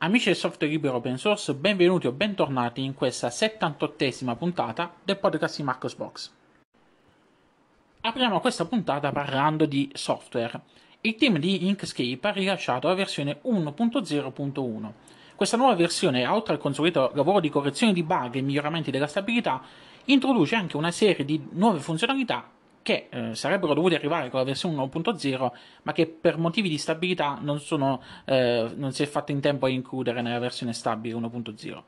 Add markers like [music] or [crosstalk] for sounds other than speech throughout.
Amici del software libero open source, benvenuti o bentornati in questa 78esima puntata del podcast di Marcosbox. Apriamo questa puntata parlando di software. Il team di Inkscape ha rilasciato la versione 1.0.1. Questa nuova versione, oltre al consueto lavoro di correzione di bug e miglioramenti della stabilità, introduce anche una serie di nuove funzionalità che eh, sarebbero dovuti arrivare con la versione 1.0, ma che per motivi di stabilità non, sono, eh, non si è fatto in tempo a includere nella versione stabile 1.0.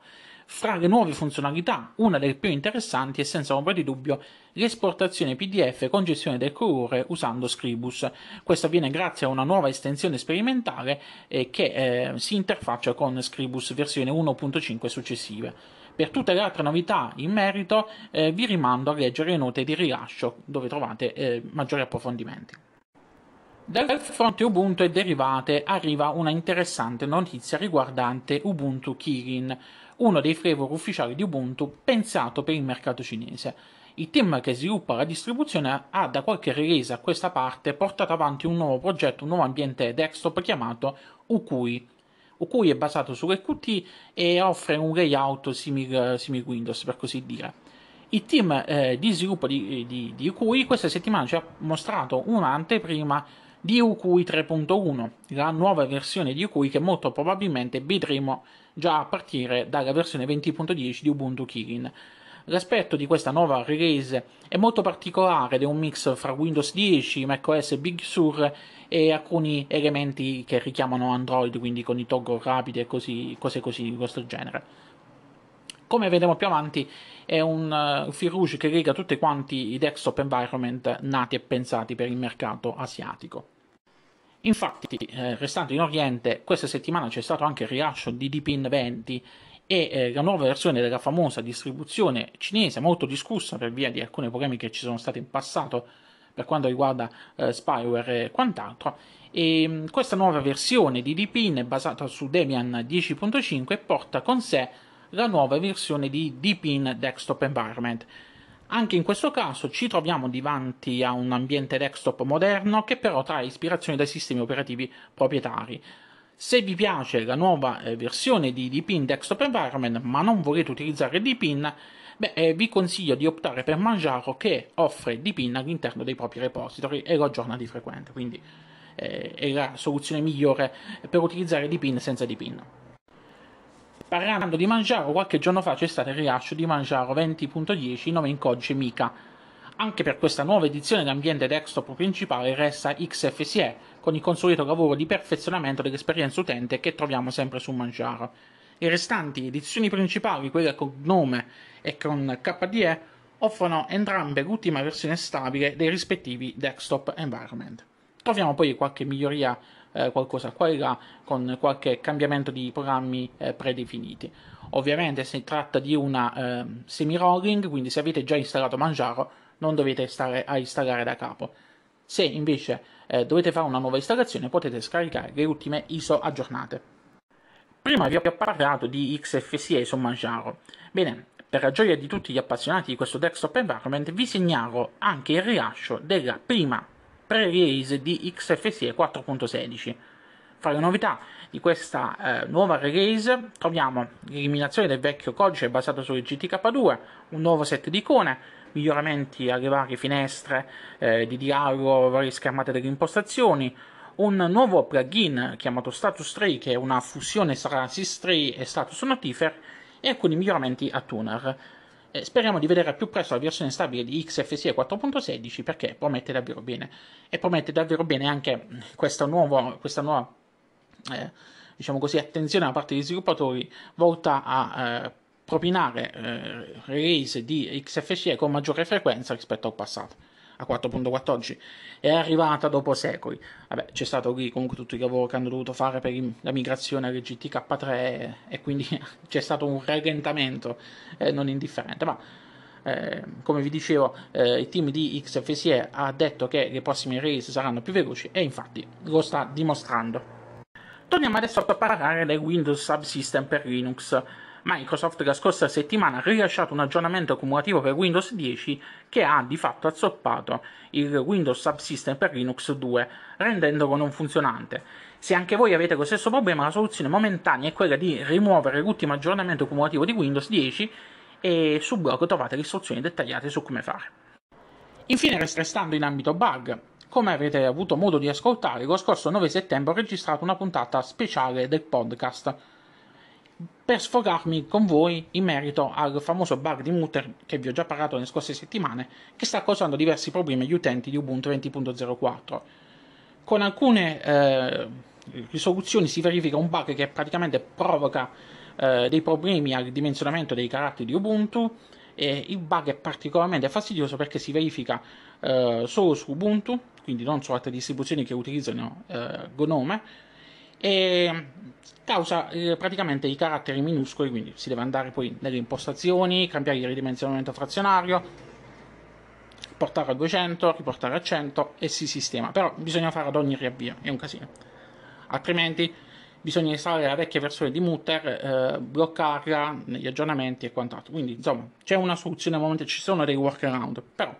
Fra le nuove funzionalità, una delle più interessanti è senza ombra di dubbio l'esportazione PDF con gestione del colore usando Scribus. Questo avviene grazie a una nuova estensione sperimentale eh, che eh, si interfaccia con Scribus versione 1.5 successive. Per tutte le altre novità in merito eh, vi rimando a leggere le note di rilascio dove trovate eh, maggiori approfondimenti. Dal fronte Ubuntu e derivate arriva una interessante notizia riguardante Ubuntu Kirin, uno dei flavor ufficiali di Ubuntu pensato per il mercato cinese. Il team che sviluppa la distribuzione ha da qualche release a questa parte portato avanti un nuovo progetto, un nuovo ambiente desktop chiamato Ukui cui è basato su QT e offre un layout simile simil Windows, per così dire. Il team eh, di sviluppo di, di, di UQI questa settimana ci ha mostrato un'anteprima di UQI 3.1, la nuova versione di UQI che molto probabilmente vedremo già a partire dalla versione 20.10 di Ubuntu Kirin. L'aspetto di questa nuova release è molto particolare ed è un mix fra Windows 10, macOS Big Sur e alcuni elementi che richiamano Android, quindi con i toggle rapidi e così, cose così di questo genere come vedremo più avanti, è un uh, fil che lega tutti quanti i desktop environment nati e pensati per il mercato asiatico. Infatti, eh, restando in Oriente, questa settimana c'è stato anche il rilascio di Deepin 20, e eh, la nuova versione della famosa distribuzione cinese, molto discussa per via di alcuni problemi che ci sono stati in passato per quanto riguarda eh, spyware e quant'altro. E, mh, mm, questa nuova versione di Dpin è basata su Debian 10.5 e porta con sé la nuova versione di Dpin Desktop Environment. Anche in questo caso ci troviamo davanti a un ambiente desktop moderno che però trae ispirazione dai sistemi operativi proprietari. Se vi piace la nuova eh, versione di Dpin Desktop Environment ma non volete utilizzare Dpin, beh, eh, vi consiglio di optare per Manjaro che offre Dpin all'interno dei propri repository e lo aggiorna di frequente, quindi eh, è la soluzione migliore per utilizzare Dpin senza Dpin. Parlando di Manjaro, qualche giorno fa c'è stato il rilascio di Manjaro 20.10, nome in codice Mica. Anche per questa nuova edizione l'ambiente desktop principale resta XFCE, con il consueto lavoro di perfezionamento dell'esperienza utente che troviamo sempre su Manjaro. Le restanti edizioni principali, quelle con Gnome e con KDE, offrono entrambe l'ultima versione stabile dei rispettivi desktop environment. Troviamo poi qualche miglioria, eh, qualcosa qua e là, con qualche cambiamento di programmi eh, predefiniti. Ovviamente si tratta di una eh, semi-rolling, quindi se avete già installato Manjaro non dovete stare a installare da capo se invece eh, dovete fare una nuova installazione potete scaricare le ultime ISO aggiornate. Prima vi ho parlato di XFCE su Manjaro. Bene, per la gioia di tutti gli appassionati di questo desktop environment vi segnalo anche il rilascio della prima pre-release di XFCE 4.16. Fra le novità di questa eh, nuova release troviamo l'eliminazione del vecchio codice basato sul GTK2, un nuovo set di icone, miglioramenti alle varie finestre eh, di dialogo, varie schermate delle impostazioni, un nuovo plugin chiamato Status Tree, che è una fusione tra Sys SysTree e Status Notifer, e alcuni miglioramenti a Tuner. Eh, speriamo di vedere più presto la versione stabile di XFSE 4.16 perché promette davvero bene. E promette davvero bene anche questa, nuovo, questa nuova eh, diciamo così, attenzione da parte degli sviluppatori volta a eh, propinare eh, release di XFCE con maggiore frequenza rispetto al passato a 4.14 è arrivata dopo secoli vabbè c'è stato lì comunque tutto il lavoro che hanno dovuto fare per la migrazione alle GTK3 e quindi [laughs] c'è stato un rallentamento eh, non indifferente ma eh, come vi dicevo eh, il team di XFCE ha detto che le prossime release saranno più veloci e infatti lo sta dimostrando torniamo adesso a parlare del Windows Subsystem per Linux Microsoft la scorsa settimana ha rilasciato un aggiornamento accumulativo per Windows 10 che ha di fatto azzoppato il Windows Subsystem per Linux 2, rendendolo non funzionante. Se anche voi avete lo stesso problema, la soluzione momentanea è quella di rimuovere l'ultimo aggiornamento accumulativo di Windows 10 e sul blog trovate le istruzioni dettagliate su come fare. Infine, restando in ambito bug, come avete avuto modo di ascoltare, lo scorso 9 settembre ho registrato una puntata speciale del podcast per sfogarmi con voi in merito al famoso bug di Mutter che vi ho già parlato nelle scorse settimane, che sta causando diversi problemi agli utenti di Ubuntu 20.04. Con alcune eh, risoluzioni si verifica un bug che praticamente provoca eh, dei problemi al dimensionamento dei caratteri di Ubuntu. E il bug è particolarmente fastidioso perché si verifica eh, solo su Ubuntu, quindi non su altre distribuzioni che utilizzano eh, Gnome e causa eh, praticamente i caratteri minuscoli, quindi si deve andare poi nelle impostazioni, cambiare il ridimensionamento frazionario, portare a 200, riportare a 100 e si sistema, però bisogna fare ad ogni riavvio, è un casino. Altrimenti bisogna installare la vecchia versione di Mutter, eh, bloccarla negli aggiornamenti e quant'altro. Quindi, insomma, c'è una soluzione al momento, ci sono dei workaround, però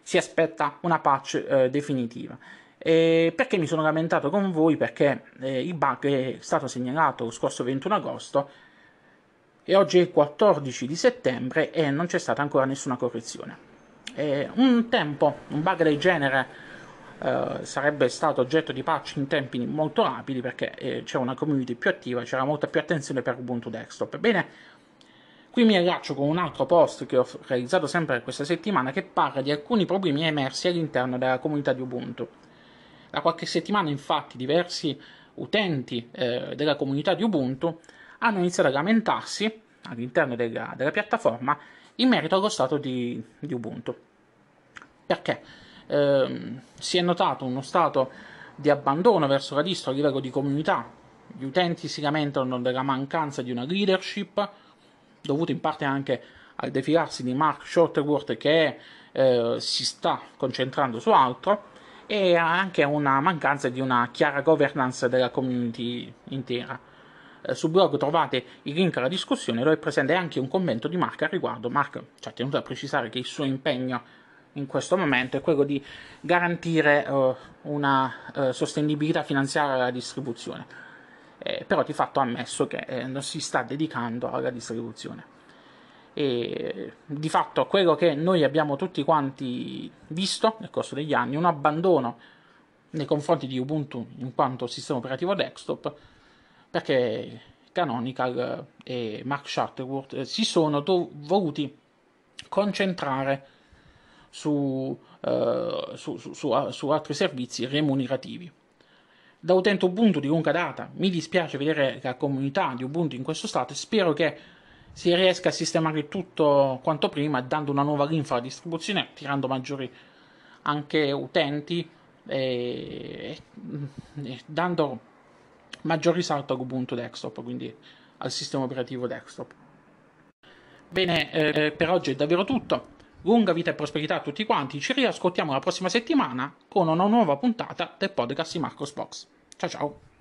si aspetta una patch eh, definitiva. Eh, perché mi sono lamentato con voi? Perché eh, il bug è stato segnalato lo scorso 21 agosto e oggi è il 14 di settembre e non c'è stata ancora nessuna correzione. Eh, un tempo, un bug del genere eh, sarebbe stato oggetto di patch in tempi molto rapidi perché eh, c'era una community più attiva, c'era molta più attenzione per Ubuntu Desktop. Bene, Qui mi aggancio con un altro post che ho realizzato sempre questa settimana che parla di alcuni problemi emersi all'interno della comunità di Ubuntu. Da qualche settimana infatti diversi utenti eh, della comunità di Ubuntu hanno iniziato a lamentarsi all'interno della, della piattaforma in merito allo stato di, di Ubuntu. Perché eh, si è notato uno stato di abbandono verso la distro a livello di comunità, gli utenti si lamentano della mancanza di una leadership, dovuta in parte anche al defilarsi di Mark Shutterworth che eh, si sta concentrando su altro, e anche una mancanza di una chiara governance della community intera. Eh, Sul blog trovate il link alla discussione dove è presente anche un commento di Mark al riguardo. Mark ci ha tenuto a precisare che il suo impegno in questo momento è quello di garantire uh, una uh, sostenibilità finanziaria alla distribuzione. Eh, però di fatto ha ammesso che eh, non si sta dedicando alla distribuzione e di fatto quello che noi abbiamo tutti quanti visto nel corso degli anni, un abbandono nei confronti di Ubuntu in quanto sistema operativo desktop, perché Canonical e Mark Shuttleworth si sono dov- voluti concentrare su, eh, su, su, su altri servizi remunerativi. Da utente Ubuntu di lunga data, mi dispiace vedere la comunità di Ubuntu in questo stato e spero che si riesca a sistemare tutto quanto prima dando una nuova linfa alla distribuzione, tirando maggiori anche utenti e, e dando maggior risalto a Ubuntu desktop, quindi al sistema operativo desktop. Bene, eh, per oggi è davvero tutto. Lunga vita e prosperità a tutti quanti. Ci riascoltiamo la prossima settimana con una nuova puntata del podcast di Marcos Box. Ciao ciao!